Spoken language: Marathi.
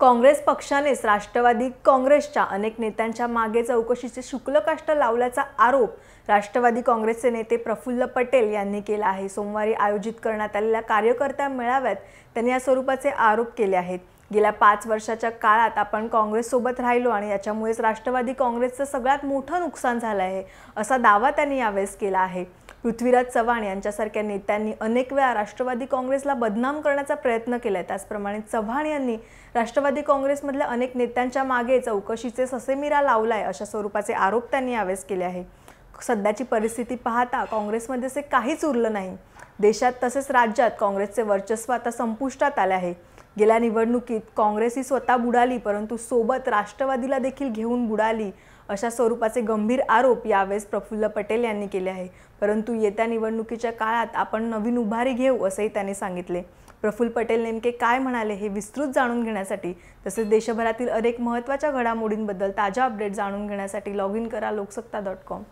काँग्रेस पक्षानेच राष्ट्रवादी काँग्रेसच्या अनेक नेत्यांच्या मागे चौकशीचे शुक्लकाष्ट लावल्याचा आरोप राष्ट्रवादी काँग्रेसचे नेते प्रफुल्ल पटेल यांनी केला आहे सोमवारी आयोजित करण्यात आलेल्या कार्यकर्त्या मेळाव्यात त्यांनी या स्वरूपाचे आरोप केले आहेत गेल्या पाच वर्षाच्या काळात आपण काँग्रेससोबत राहिलो आणि याच्यामुळेच राष्ट्रवादी काँग्रेसचं सगळ्यात मोठं नुकसान झालं आहे असा दावा त्यांनी यावेळेस केला आहे पृथ्वीराज चव्हाण यांच्यासारख्या नेत्यांनी अनेक वेळा राष्ट्रवादी काँग्रेसला बदनाम करण्याचा प्रयत्न केलाय त्याचप्रमाणे चव्हाण यांनी राष्ट्रवादी काँग्रेसमधल्या अनेक नेत्यांच्या मागे चौकशीचे ससेमिरा लावलाय अशा स्वरूपाचे आरोप त्यांनी यावेळेस केले आहे सध्याची परिस्थिती पाहता काँग्रेसमध्ये असे काहीच उरलं नाही देशात तसेच राज्यात काँग्रेसचे वर्चस्व आता संपुष्टात आले आहे गेल्या निवडणुकीत काँग्रेस ही स्वतः बुडाली परंतु सोबत राष्ट्रवादीला देखील घेऊन बुडाली अशा स्वरूपाचे गंभीर आरोप यावेळेस प्रफुल्ल पटेल यांनी केले आहे परंतु येत्या निवडणुकीच्या काळात आपण नवीन उभारी घेऊ असंही त्यांनी सांगितले प्रफुल्ल पटेल नेमके काय म्हणाले हे विस्तृत जाणून घेण्यासाठी तसेच देशभरातील अनेक महत्त्वाच्या घडामोडींबद्दल ताज्या अपडेट जाणून घेण्यासाठी लॉग इन करा लोकसत्ता डॉट कॉम